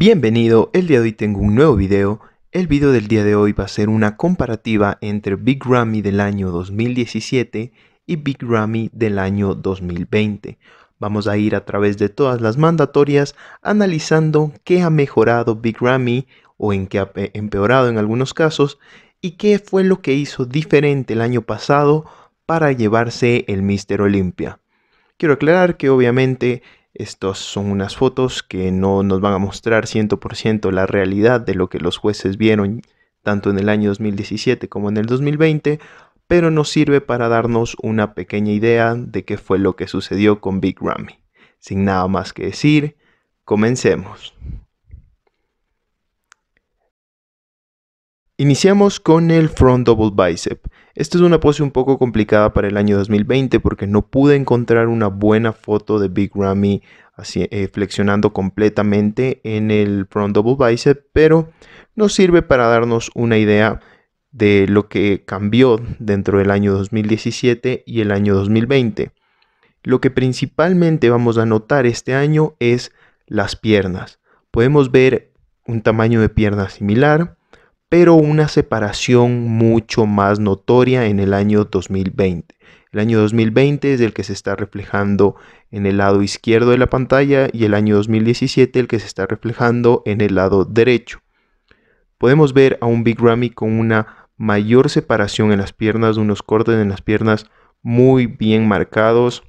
Bienvenido, el día de hoy tengo un nuevo video. El video del día de hoy va a ser una comparativa entre Big Grammy del año 2017 y Big Grammy del año 2020. Vamos a ir a través de todas las mandatorias analizando qué ha mejorado Big Grammy o en qué ha empeorado en algunos casos y qué fue lo que hizo diferente el año pasado para llevarse el Mister Olympia. Quiero aclarar que obviamente estas son unas fotos que no nos van a mostrar 100% la realidad de lo que los jueces vieron tanto en el año 2017 como en el 2020, pero nos sirve para darnos una pequeña idea de qué fue lo que sucedió con Big Ramy. Sin nada más que decir, comencemos. Iniciamos con el front double bicep. Esta es una pose un poco complicada para el año 2020 porque no pude encontrar una buena foto de Big Ramy eh, flexionando completamente en el front double bicep, pero nos sirve para darnos una idea de lo que cambió dentro del año 2017 y el año 2020. Lo que principalmente vamos a notar este año es las piernas. Podemos ver un tamaño de pierna similar, pero una separación mucho más notoria en el año 2020. El año 2020 es el que se está reflejando en el lado izquierdo de la pantalla y el año 2017 el que se está reflejando en el lado derecho. Podemos ver a un Big Ramy con una mayor separación en las piernas, unos cortes en las piernas muy bien marcados.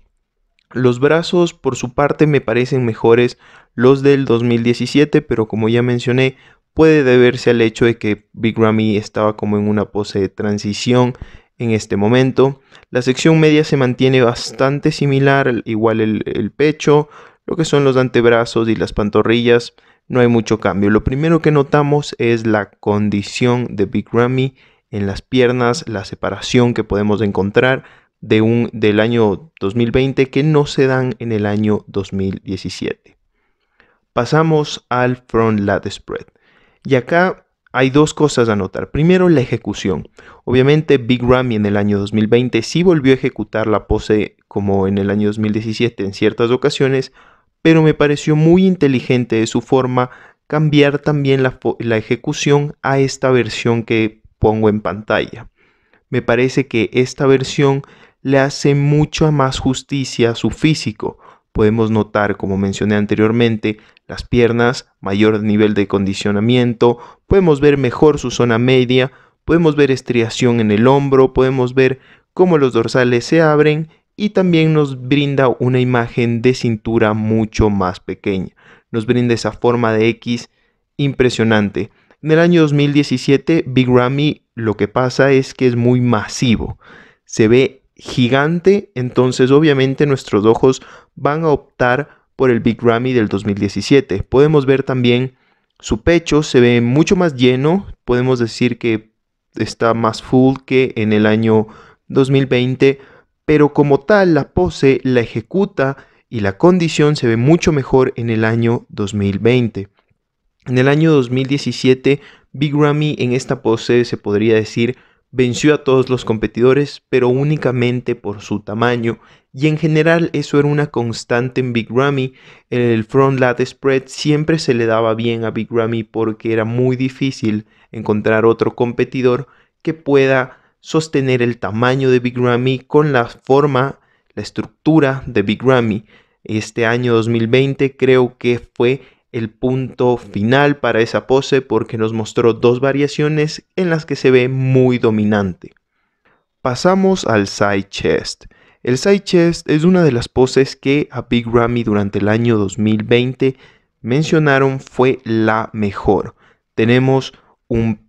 Los brazos por su parte me parecen mejores los del 2017, pero como ya mencioné, puede deberse al hecho de que Big Ramy estaba como en una pose de transición en este momento. La sección media se mantiene bastante similar, igual el, pecho, lo que son los antebrazos y las pantorrillas, no hay mucho cambio. Lo primero que notamos es la condición de Big Ramy en las piernas, la separación que podemos encontrar del año 2020 que no se dan en el año 2017. Pasamos al front lat spread. Y acá hay dos cosas a notar. Primero, la ejecución. Obviamente, Big Ramy en el año 2020 sí volvió a ejecutar la pose como en el año 2017 en ciertas ocasiones, pero me pareció muy inteligente de su forma cambiar también la, la ejecución a esta versión que pongo en pantalla. Me parece que esta versión le hace mucha más justicia a su físico, podemos notar, como mencioné anteriormente, las piernas, mayor nivel de condicionamiento, podemos ver mejor su zona media, podemos ver estriación en el hombro, podemos ver cómo los dorsales se abren y también nos brinda una imagen de cintura mucho más pequeña. Nos brinda esa forma de X impresionante. En el año 2017, Big Ramy lo que pasa es que es muy masivo. Se ve gigante, entonces obviamente nuestros ojos van a optar por el Big Ramy del 2017. Podemos ver también su pecho, se ve mucho más lleno, podemos decir que está más full que en el año 2020, pero como tal la pose la ejecuta y la condición se ve mucho mejor en el año 2020. En el año 2017, Big Ramy en esta pose se podría decir venció a todos los competidores, pero únicamente por su tamaño y en general eso era una constante en Big Ramy. El front lat spread siempre se le daba bien a Big Ramy porque era muy difícil encontrar otro competidor que pueda sostener el tamaño de Big Ramy con la forma, la estructura de Big Ramy. Este año 2020 creo que fue el punto final para esa pose porque nos mostró dos variaciones en las que se ve muy dominante. Pasamos al side chest. El side chest es una de las poses que a Big Ramy durante el año 2020 mencionaron fue la mejor. Tenemos un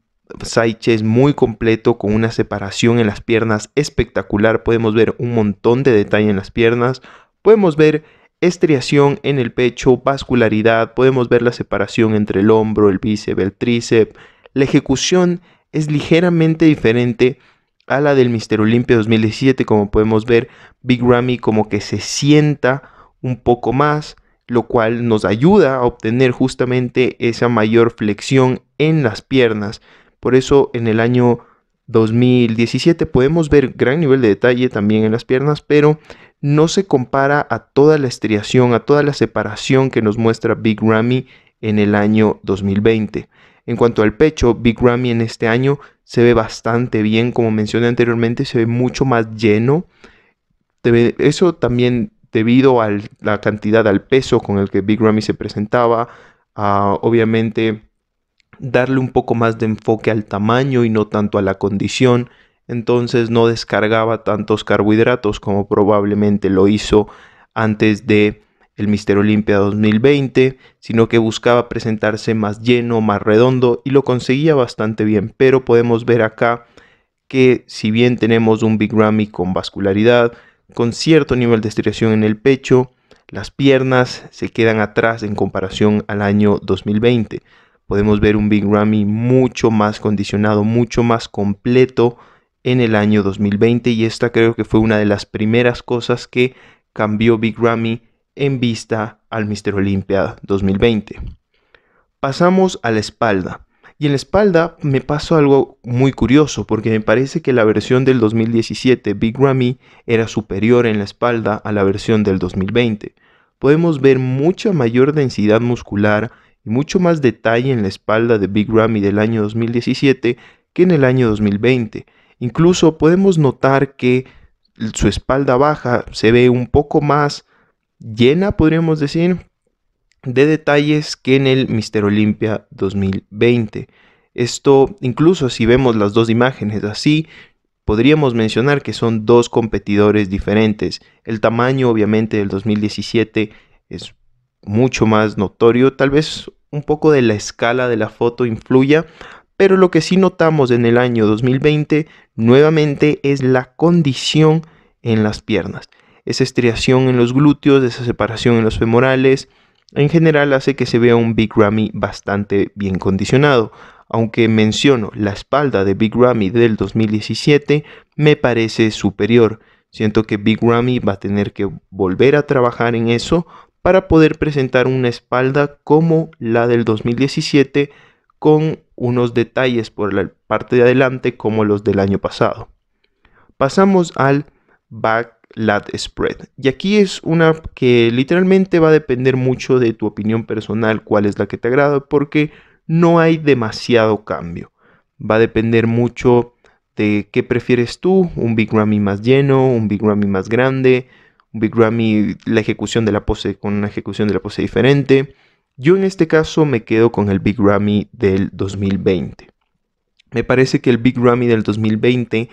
side chest muy completo con una separación en las piernas espectacular. Podemos ver un montón de detalle en las piernas. Podemos ver estriación en el pecho, vascularidad, podemos ver la separación entre el hombro, el bíceps, el tríceps. La ejecución es ligeramente diferente a la del Mister Olympia 2017, como podemos ver, Big Ramy como que se sienta un poco más, lo cual nos ayuda a obtener justamente esa mayor flexión en las piernas. Por eso en el año 2017 podemos ver gran nivel de detalle también en las piernas, pero no se compara a toda la estriación, a toda la separación que nos muestra Big Ramy en el año 2020. En cuanto al pecho, Big Ramy en este año se ve bastante bien, como mencioné anteriormente, se ve mucho más lleno. Eso también debido a la cantidad, al peso con el que Big Ramy se presentaba, obviamente darle un poco más de enfoque al tamaño y no tanto a la condición, entonces no descargaba tantos carbohidratos como probablemente lo hizo antes de el Mister Olimpia 2020, sino que buscaba presentarse más lleno, más redondo y lo conseguía bastante bien, pero podemos ver acá que si bien tenemos un Big Ramy con vascularidad, con cierto nivel de estiración en el pecho, las piernas se quedan atrás en comparación al año 2020. Podemos ver un Big Ramy mucho más condicionado, mucho más completo en el año 2020 y esta creo que fue una de las primeras cosas que cambió Big Ramy, en vista al Mr. Olympia 2020. Pasamos a la espalda. Y en la espalda me pasó algo muy curioso, porque me parece que la versión del 2017 Big Ramy era superior en la espalda a la versión del 2020. Podemos ver mucha mayor densidad muscular y mucho más detalle en la espalda de Big Ramy del año 2017 que en el año 2020. Incluso podemos notar que su espalda baja se ve un poco más llena, podríamos decir, de detalles que en el Mister Olympia 2020. Esto, incluso si vemos las dos imágenes así, podríamos mencionar que son dos competidores diferentes. El tamaño, obviamente, del 2017 es mucho más notorio. Tal vez un poco de la escala de la foto influya, pero lo que sí notamos en el año 2020 nuevamente es la condición en las piernas esa estriación en los glúteos, esa separación en los femorales, en general hace que se vea un Big Ramy bastante bien condicionado. Aunque menciono la espalda de Big Ramy del 2017, me parece superior. Siento que Big Ramy va a tener que volver a trabajar en eso para poder presentar una espalda como la del 2017 con unos detalles por la parte de adelante como los del año pasado. Pasamos al back lat spread. Y aquí es una que literalmente va a depender mucho de tu opinión personal, cuál es la que te agrada, porque no hay demasiado cambio. Va a depender mucho de qué prefieres tú, un Big Ramy más lleno, un Big Ramy más grande, un Big Ramy la ejecución de la pose con una ejecución de la pose diferente. Yo en este caso me quedo con el Big Ramy del 2020. Me parece que el Big Ramy del 2020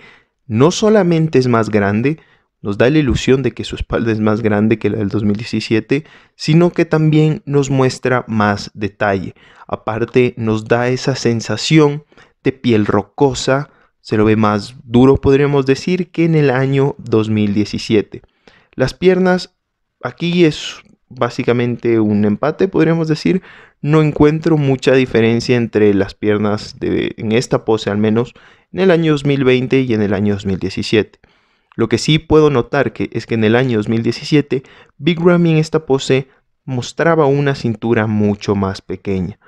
no solamente es más grande, nos da la ilusión de que su espalda es más grande que la del 2017, sino que también nos muestra más detalle. Aparte, nos da esa sensación de piel rocosa, se lo ve más duro, podríamos decir, que en el año 2017. Las piernas, aquí es básicamente un empate, podríamos decir. No encuentro mucha diferencia entre las piernas de, en esta pose, al menos en el año 2020 y en el año 2017. Lo que sí puedo notar que es que en el año 2017, Big Ramy en esta pose mostraba una cintura mucho más pequeña,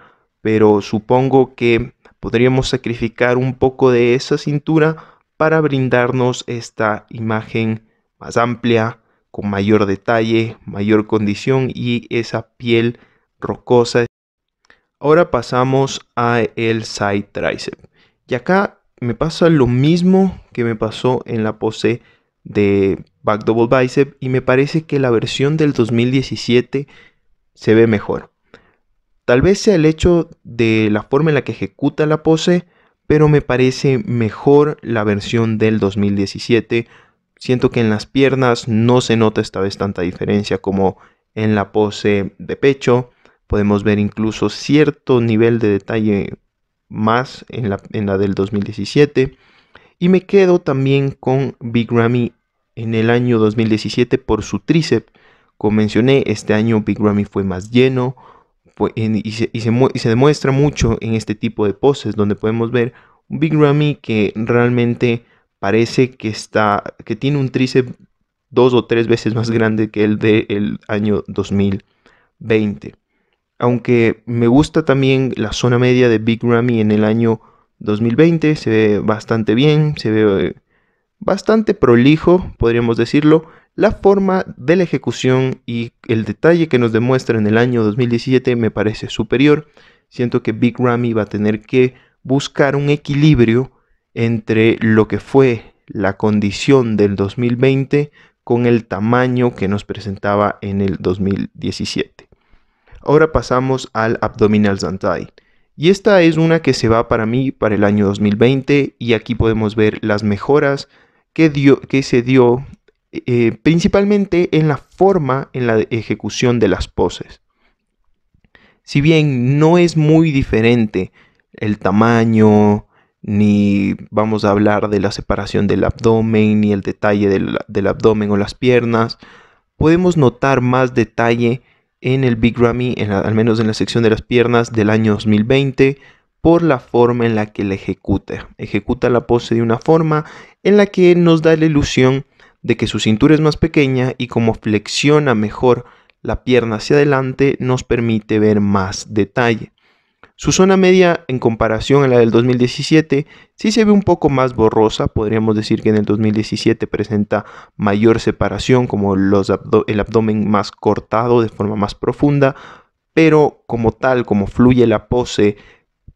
pero supongo que podríamos sacrificar un poco de esa cintura para brindarnos esta imagen más amplia, con mayor detalle, mayor condición y esa piel rocosa. Ahora pasamos a el side tricep. Y acá me pasa lo mismo que me pasó en la pose de Back Double Bicep y me parece que la versión del 2017 se ve mejor. Tal vez sea el hecho de la forma en la que ejecuta la pose, pero me parece mejor la versión del 2017. Siento que en las piernas no se nota esta vez tanta diferencia como en la pose de pecho. Podemos ver incluso cierto nivel de detalle más en la, en la del 2017. Y me quedo también con Big Grammy en el año 2017 por su tríceps. Como mencioné, este año Big Grammy fue más lleno y, se, demuestra mucho en este tipo de poses donde podemos ver un Big Grammy que realmente parece que, está, que tiene un tríceps dos o tres veces más grande que el del año 2020. Aunque me gusta también la zona media de Big Grammy en el año 2020 se ve bastante bien, se ve eh, bastante prolijo, podríamos decirlo, la forma de la ejecución y el detalle que nos demuestra en el año 2017 me parece superior. Siento que Big Ramy va a tener que buscar un equilibrio entre lo que fue la condición del 2020 con el tamaño que nos presentaba en el 2017. Ahora pasamos al abdominal Zantai. Y esta es una que se va para mí para el año 2020 y aquí podemos ver las mejoras que, dio, que se dio eh, principalmente en la forma en la ejecución de las poses. Si bien no es muy diferente el tamaño, ni vamos a hablar de la separación del abdomen, ni el detalle del, del abdomen o las piernas, podemos notar más detalle en el Big Grammy, al menos en la sección de las piernas del año 2020, por la forma en la que la ejecuta. Ejecuta la pose de una forma en la que nos da la ilusión de que su cintura es más pequeña y como flexiona mejor la pierna hacia adelante nos permite ver más detalle. Su zona media en comparación a la del 2017 sí se ve un poco más borrosa, podríamos decir que en el 2017 presenta mayor separación, como el abdomen más cortado de forma más profunda, pero como tal, como fluye la pose,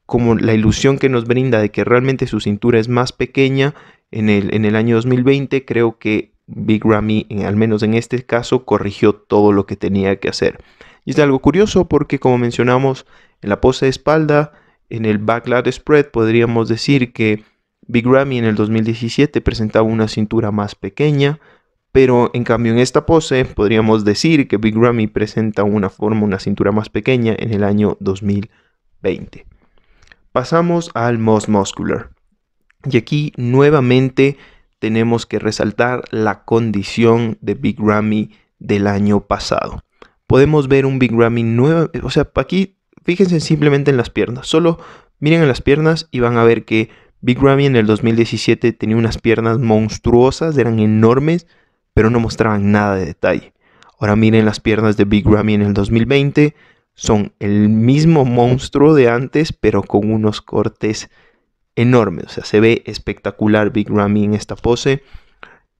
como la ilusión que nos brinda de que realmente su cintura es más pequeña, en el, en el año 2020 creo que Big Ramy, al menos en este caso, corrigió todo lo que tenía que hacer. Y es algo curioso porque, como mencionamos, en la pose de espalda, en el backlat spread, podríamos decir que Big Ramy en el 2017 presentaba una cintura más pequeña, pero en cambio en esta pose podríamos decir que Big Ramy presenta una forma, una cintura más pequeña en el año 2020. Pasamos al Most Muscular. Y aquí nuevamente tenemos que resaltar la condición de Big Ramy del año pasado. Podemos ver un Big Ramy nuevo, o sea, aquí Fíjense simplemente en las piernas. Solo miren en las piernas y van a ver que Big Ramy en el 2017 tenía unas piernas monstruosas, eran enormes, pero no mostraban nada de detalle. Ahora miren las piernas de Big Ramy en el 2020. Son el mismo monstruo de antes, pero con unos cortes enormes. O sea, se ve espectacular Big Ramy en esta pose.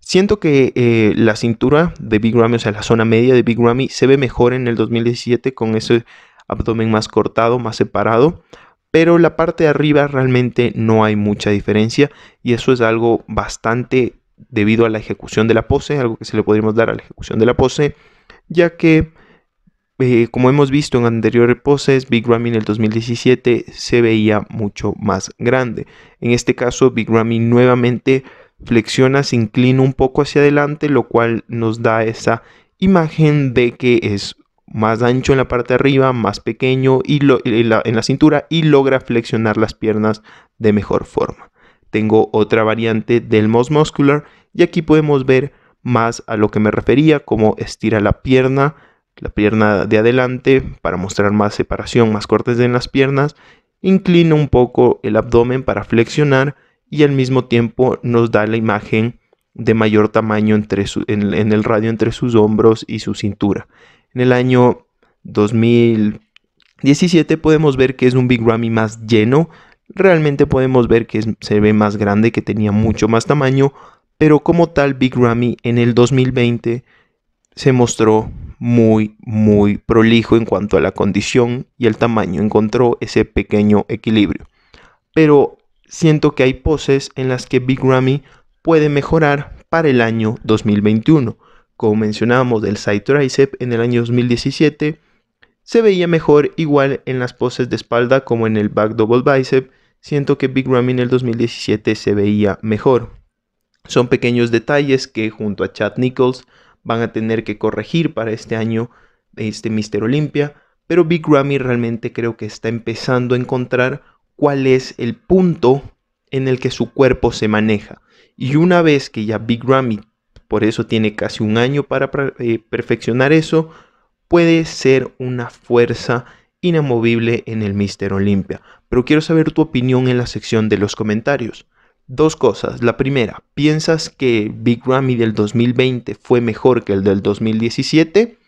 Siento que eh, la cintura de Big Ramy, o sea, la zona media de Big Ramy, se ve mejor en el 2017 con ese abdomen más cortado, más separado, pero la parte de arriba realmente no hay mucha diferencia y eso es algo bastante debido a la ejecución de la pose, algo que se le podríamos dar a la ejecución de la pose, ya que eh, como hemos visto en anteriores poses, Big Ramy en el 2017 se veía mucho más grande. En este caso, Big Ramy nuevamente flexiona, se inclina un poco hacia adelante, lo cual nos da esa imagen de que es más ancho en la parte de arriba, más pequeño y en, la, cintura y logra flexionar las piernas de mejor forma. Tengo otra variante del most muscular y aquí podemos ver más a lo que me refería, como estira la pierna, la pierna de adelante para mostrar más separación, más cortes en las piernas, inclina un poco el abdomen para flexionar y al mismo tiempo nos da la imagen de mayor tamaño en, el radio entre sus hombros y su cintura. En el año 2017 podemos ver que es un Big Ramy más lleno. Realmente podemos ver que se ve más grande, que tenía mucho más tamaño. Pero como tal, Big Ramy en el 2020 se mostró muy, muy prolijo en cuanto a la condición y el tamaño. Encontró ese pequeño equilibrio. Pero siento que hay poses en las que Big Ramy puede mejorar para el año 2021 como mencionábamos, del side tricep en el año 2017, se veía mejor igual en las poses de espalda como en el back double bicep, siento que Big Ramy en el 2017 se veía mejor. Son pequeños detalles que junto a Chad Nichols van a tener que corregir para este año de este Mr. Olympia, pero Big Ramy realmente creo que está empezando a encontrar cuál es el punto en el que su cuerpo se maneja. Y una vez que ya Big Ramy por eso tiene casi un año para eh, perfeccionar eso, puede ser una fuerza inamovible en el Mr. Olympia. Pero quiero saber tu opinión en la sección de los comentarios. Dos cosas. La primera, ¿piensas que Big Ramy del 2020 fue mejor que el del 2017?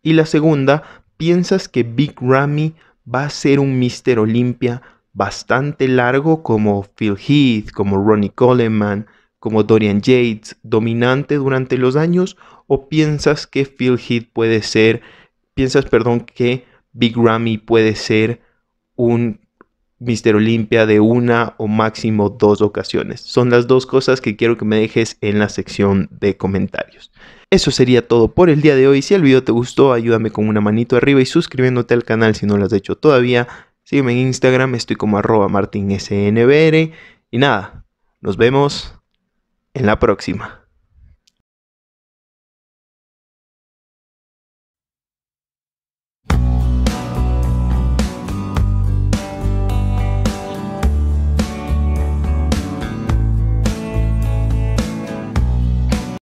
Y la segunda, ¿piensas que Big Ramy va a ser un Mr. Olympia bastante largo como Phil Heath, como Ronnie Coleman, como Dorian Yates, dominante durante los años o piensas que Phil Heath puede ser, piensas, perdón, que Big Ramy puede ser un Mr. Olympia de una o máximo dos ocasiones. Son las dos cosas que quiero que me dejes en la sección de comentarios. Eso sería todo por el día de hoy. Si el video te gustó, ayúdame con una manito arriba y suscribiéndote al canal si no lo has hecho todavía. Sígueme en Instagram, estoy como arroba martinsnbr. Y nada, nos vemos en la próxima.